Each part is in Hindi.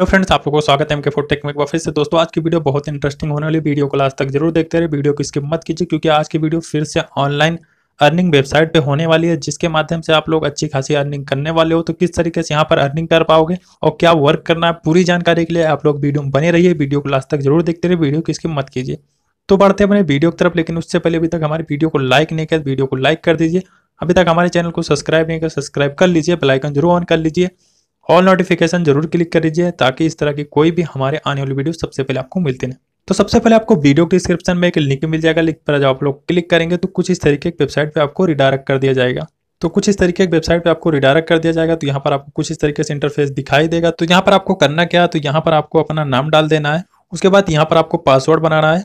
हेलो फ्रेंड्स आप लोगों को स्वागत है एमके फोर टेक में एक बार फिर से दोस्तों आज की वीडियो बहुत इंटरेस्टिंग होने वाली वीडियो को लास्ट तक जरूर देखते रहे वीडियो की इसकी मत कीजिए क्योंकि आज की वीडियो फिर से ऑनलाइन अर्निंग वेबसाइट पे होने वाली है जिसके माध्यम से आप लोग अच्छी खासी अर्निंग करने वाले हो तो किस तरीके से यहाँ पर अर्निंग कर पाओगे और क्या वर्क करना है पूरी जानकारी के लिए आप लोग वीडियो में बने रहिए वीडियो को लास्ट तक जरूर देखते रहे वीडियो की मत कीजिए तो बढ़ते अपने वीडियो की तरफ लेकिन उससे पहले अभी तक हमारी वीडियो को लाइक नहीं किया वीडियो को लाइक कर दीजिए अभी तक हमारे चैनल को सब्सक्राइब नहीं किया सब्सक्राइब कर लीजिए बेलाइकन जरूर ऑन कर लीजिए ऑल नोटिफिकेशन जरूर क्लिक कर लीजिए ताकि इस तरह की कोई भी हमारे आने वाली वीडियो सबसे पहले आपको मिलते रहे तो सबसे पहले आपको वीडियो के डिस्क्रिप्शन में एक लिंक मिल जाएगा लिंक पर जब आप लोग क्लिक करेंगे तो कुछ इस तरीके की वेबसाइट पे आपको रिडायरेक्ट कर दिया जाएगा तो कुछ इस तरीके की वेबसाइट पे आपको रिडायरेक्ट कर दिया जाएगा तो यहाँ पर आपको कुछ इस तरीके से इंटरफेस दिखाई देगा तो यहाँ पर आपको करना क्या है तो यहाँ पर आपको अपना नाम डाल देना है उसके बाद यहाँ पर आपको पासवर्ड बनाना है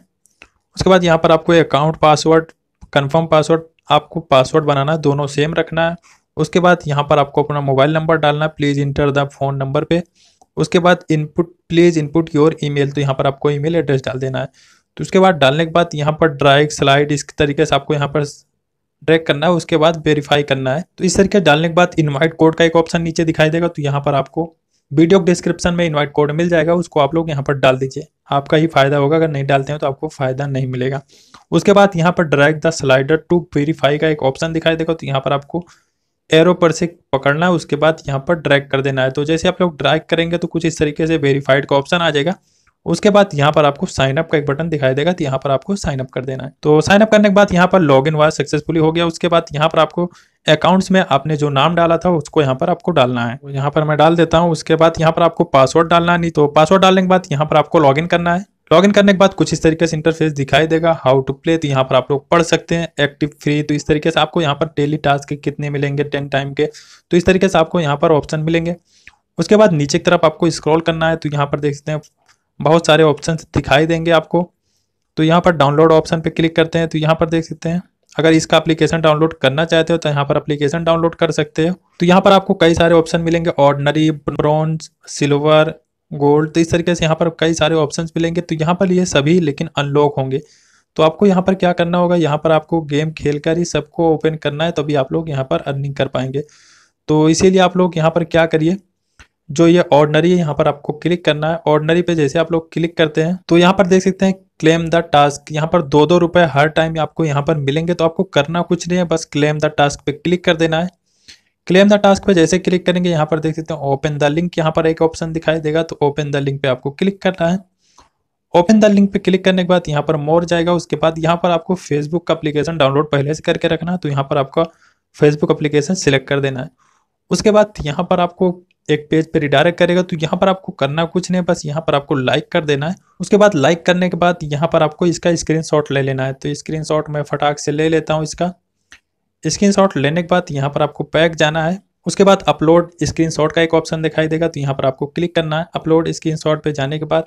उसके बाद यहाँ पर आपको अकाउंट पासवर्ड कन्फर्म पासवर्ड आपको पासवर्ड बनाना है दोनों सेम रखना है उसके बाद यहाँ पर आपको अपना मोबाइल नंबर डालना please enter the phone number पे उसके बाद input please input your email तो यहाँ पर आपको ईमेल एड्रेस डाल देना है तो उसके बाद डालने के बाद यहाँ पर ड्राइक स्लाइड इस तरीके से आपको यहाँ पर ड्रैग करना है उसके बाद वेरीफाई करना है तो इस तरीके डालने के बाद इन्वाइट कोड का एक ऑप्शन नीचे दिखाई देगा तो यहाँ पर आपको वीडियो डिस्क्रिप्शन में इन्वाइट कोड मिल जाएगा उसको आप लोग यहाँ पर डाल दीजिए आपका ही फायदा होगा अगर नहीं डालते हैं तो आपको फायदा नहीं मिलेगा उसके बाद यहाँ पर drag the slider to verify का एक ऑप्शन दिखाई देगा तो यहाँ पर आपको एरो पर से पकड़ना है उसके बाद यहाँ पर ड्रैग कर देना है तो जैसे आप लोग ड्रैग करेंगे तो कुछ इस तरीके से वेरीफाइड का ऑप्शन आ जाएगा उसके बाद यहाँ पर आपको साइनअप का एक बटन दिखाई देगा तो यहाँ पर आपको साइनअप कर देना है तो साइनअप करने के बाद यहाँ पर लॉग इन हुआ सक्सेसफुली हो गया उसके बाद यहाँ पर आपको अकाउंट्स में आपने जो नाम डाला था उसको यहाँ पर आपको डालना है तो यहाँ पर मैं डाल देता हूँ उसके बाद यहाँ पर आपको पासवर्ड डालना नहीं तो पासवर्ड डालने के बाद यहाँ पर आपको लॉग करना है लॉगिन करने के बाद कुछ इस तरीके से इंटरफेस दिखाई देगा हाउ टू प्ले तो यहाँ पर आप लोग पढ़ सकते हैं एक्टिव फ्री तो इस तरीके से आपको यहाँ पर डेली टास्क कितने मिलेंगे टेन टाइम के तो इस तरीके से आपको यहाँ पर ऑप्शन मिलेंगे उसके बाद नीचे की तरफ आपको स्क्रॉल करना है तो यहाँ पर देख सकते हैं बहुत सारे ऑप्शन दिखाई देंगे आपको तो यहाँ पर डाउनलोड ऑप्शन पर क्लिक करते हैं तो यहाँ पर देख सकते हैं अगर इसका एप्लीकेशन डाउनलोड करना चाहते हो तो यहाँ पर एप्लीकेशन डाउनलोड कर सकते हो तो यहाँ पर आपको कई सारे ऑप्शन मिलेंगे ऑर्डनरी ब्रॉन्ज सिल्वर गोल्ड तो इस तरीके से यहाँ पर कई सारे ऑप्शन मिलेंगे तो यहाँ पर ये सभी लेकिन अनलॉक होंगे तो आपको यहाँ पर क्या करना होगा यहाँ पर आपको गेम खेल कर ही सबको ओपन करना है तभी आप लोग यहाँ पर अर्निंग कर पाएंगे तो इसीलिए आप लोग यहाँ पर क्या करिए जो ये ऑर्डनरी है यहाँ पर आपको क्लिक करना है ऑर्डनरी पे जैसे आप लोग क्लिक करते हैं तो यहाँ पर देख सकते हैं क्लेम द टास्क यहाँ पर दो दो रुपए हर टाइम आपको यहाँ पर मिलेंगे तो आपको करना कुछ नहीं है बस क्लेम द टास्क पे क्लिक कर देना है क्लेम द टास्क पे जैसे क्लिक करेंगे यहाँ पर देख सकते हैं ओपन द लिंक यहाँ पर एक ऑप्शन दिखाई देगा तो ओपन द लिंक पे आपको क्लिक करना है ओपन द लिंक पे क्लिक करने के बाद यहाँ पर मोर जाएगा उसके बाद यहाँ पर आपको फेसबुक का अप्लीकेशन डाउनलोड पहले से करके रखना है तो यहाँ पर आपका फेसबुक अप्लीकेशन सिलेक्ट कर देना है उसके बाद यहाँ पर आपको एक पेज पे रिडायरेक्ट करेगा तो यहाँ पर आपको करना कुछ नहीं बस यहाँ पर आपको लाइक कर देना है उसके बाद लाइक करने के बाद यहाँ पर आपको इसका स्क्रीनशॉट ले लेना है तो स्क्रीनशॉट मैं फटाक से ले लेता हूँ इसका स्क्रीनशॉट लेने के बाद यहाँ पर आपको पैक जाना है उसके बाद अपलोड स्क्रीनशॉट का एक ऑप्शन दिखाई देगा तो यहाँ पर आपको क्लिक करना है अपलोड स्क्रीनशॉट पे जाने के बाद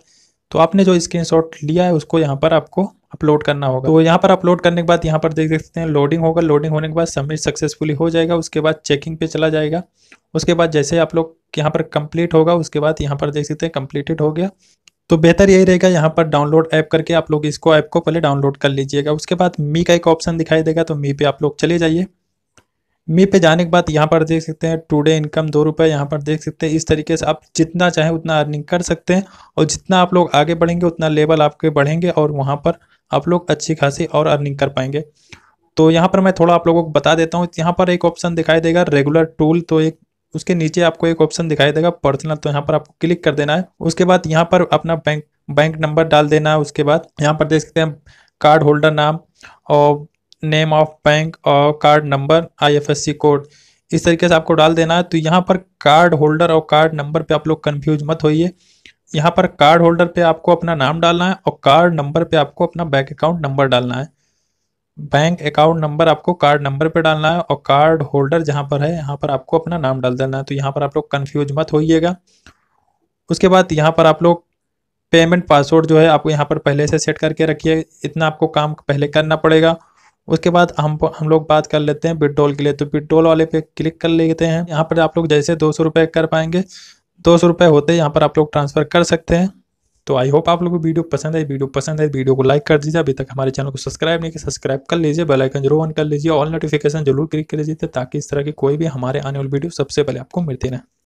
तो आपने जो स्क्रीनशॉट लिया है उसको यहाँ पर आपको अपलोड करना होगा तो यहाँ पर अपलोड करने के बाद यहाँ पर देख सकते हैं लोडिंग होगा लोडिंग होने के बाद सबमिट सक्सेसफुली हो जाएगा उसके बाद चेकिंग पे चला जाएगा उसके बाद जैसे आप लोग यहाँ पर कंप्लीट होगा उसके बाद यहाँ पर देख सकते हैं कंप्लीटेड हो गया तो बेहतर यही रहेगा यहाँ पर डाउनलोड ऐप करके आप लोग इसको ऐप को पहले डाउनलोड कर लीजिएगा उसके बाद मी का एक ऑप्शन दिखाई देगा तो मी पे आप लोग चले जाइए मी पे जाने के बाद यहाँ पर देख सकते हैं टुडे इनकम दो रुपये यहाँ पर देख सकते हैं इस तरीके से आप जितना चाहें उतना अर्निंग कर सकते हैं और जितना आप लोग आगे बढ़ेंगे उतना लेवल आपके बढ़ेंगे और वहाँ पर आप लोग अच्छी खासी और अर्निंग कर पाएंगे तो यहाँ पर मैं थोड़ा आप लोगों को बता देता हूँ यहाँ पर एक ऑप्शन दिखाई देगा रेगुलर टूल तो एक उसके नीचे आपको एक ऑप्शन दिखाई देगा पर्सनल तो यहाँ पर आपको क्लिक कर देना है उसके बाद यहाँ पर अपना बैंक बैंक नंबर डाल देना है उसके बाद यहाँ पर देख सकते हैं कार्ड होल्डर नाम और नेम ऑफ बैंक और कार्ड नंबर आईएफएससी कोड इस तरीके से आपको डाल देना है तो यहाँ पर कार्ड होल्डर और कार्ड नंबर पे आप लोग कन्फ्यूज मत होइए यहाँ पर कार्ड होल्डर पे आपको अपना नाम डालना है और कार्ड नंबर पे आपको अपना बैंक अकाउंट नंबर डालना है बैंक अकाउंट नंबर आपको कार्ड नंबर पे डालना है और कार्ड होल्डर जहाँ पर है यहाँ पर आपको अपना नाम डाल देना है तो यहाँ पर आप लोग कन्फ्यूज मत होइएगा उसके बाद यहाँ पर आप लोग पेमेंट पासवर्ड जो है आपको यहाँ पर पहले से सेट करके रखिए इतना आपको काम पहले करना पड़ेगा उसके बाद हम हम लोग बात कर लेते हैं विड्रॉल के लिए तो विड्रॉल वाले पे क्लिक कर लेते हैं यहाँ पर आप लोग जैसे दो सौ कर पाएंगे दो सौ होते यहाँ पर आप लोग ट्रांसफ़र कर सकते हैं तो आई होप आप लोगों को वीडियो पसंद आई वीडियो पसंद आई वीडियो को लाइक कर दीजिए अभी तक हमारे चैनल को सब्सक्राइब नहीं किया सब्सक्राइब कर लीजिए बेल आइकन जरूर ऑन कर लीजिए ऑल नोटिफिकेशन जरूर क्लिक कर लीजिए ताकि इस तरह की कोई भी हमारे आने वाली वीडियो सबसे पहले आपको मिलती रहे